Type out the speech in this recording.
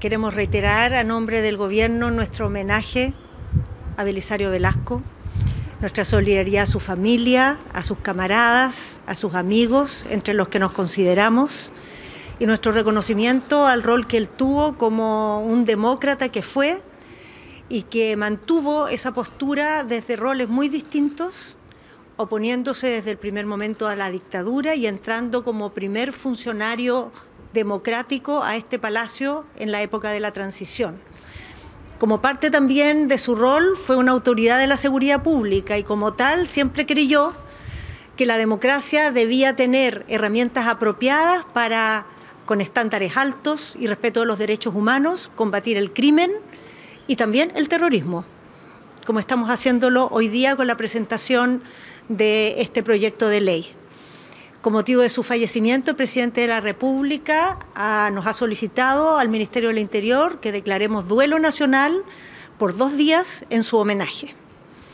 Queremos reiterar a nombre del Gobierno nuestro homenaje a Belisario Velasco, nuestra solidaridad a su familia, a sus camaradas, a sus amigos, entre los que nos consideramos, y nuestro reconocimiento al rol que él tuvo como un demócrata que fue y que mantuvo esa postura desde roles muy distintos, oponiéndose desde el primer momento a la dictadura y entrando como primer funcionario democrático a este palacio en la época de la transición. Como parte también de su rol, fue una autoridad de la seguridad pública y como tal siempre creyó que la democracia debía tener herramientas apropiadas para, con estándares altos y respeto de los derechos humanos, combatir el crimen y también el terrorismo, como estamos haciéndolo hoy día con la presentación de este proyecto de ley. Con motivo de su fallecimiento, el presidente de la República ah, nos ha solicitado al Ministerio del Interior que declaremos duelo nacional por dos días en su homenaje.